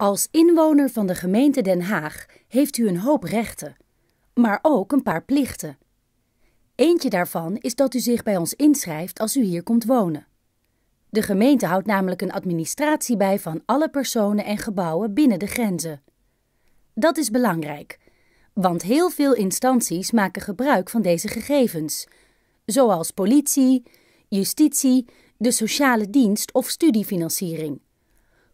Als inwoner van de gemeente Den Haag heeft u een hoop rechten, maar ook een paar plichten. Eentje daarvan is dat u zich bij ons inschrijft als u hier komt wonen. De gemeente houdt namelijk een administratie bij van alle personen en gebouwen binnen de grenzen. Dat is belangrijk, want heel veel instanties maken gebruik van deze gegevens, zoals politie, justitie, de sociale dienst of studiefinanciering.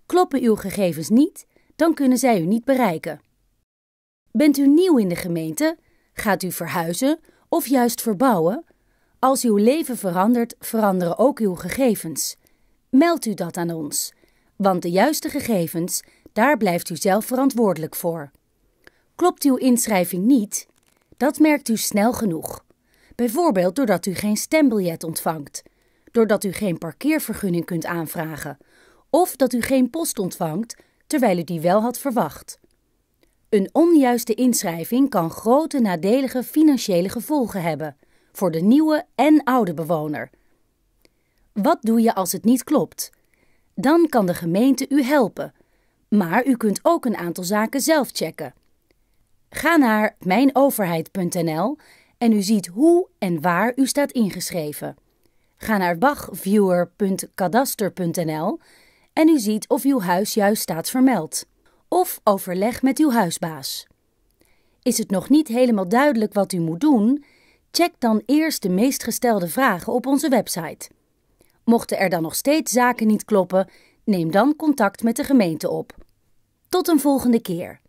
Kloppen uw gegevens niet, dan kunnen zij u niet bereiken. Bent u nieuw in de gemeente? Gaat u verhuizen of juist verbouwen? Als uw leven verandert, veranderen ook uw gegevens. Meld u dat aan ons, want de juiste gegevens, daar blijft u zelf verantwoordelijk voor. Klopt uw inschrijving niet? Dat merkt u snel genoeg. Bijvoorbeeld doordat u geen stembiljet ontvangt, doordat u geen parkeervergunning kunt aanvragen of dat u geen post ontvangt terwijl u die wel had verwacht. Een onjuiste inschrijving kan grote nadelige financiële gevolgen hebben voor de nieuwe en oude bewoner. Wat doe je als het niet klopt? Dan kan de gemeente u helpen, maar u kunt ook een aantal zaken zelf checken. Ga naar mijnoverheid.nl en u ziet hoe en waar u staat ingeschreven. Ga naar wachviewer.kadaster.nl en u ziet of uw huis juist staat vermeld. Of overleg met uw huisbaas. Is het nog niet helemaal duidelijk wat u moet doen? Check dan eerst de meest gestelde vragen op onze website. Mochten er dan nog steeds zaken niet kloppen, neem dan contact met de gemeente op. Tot een volgende keer.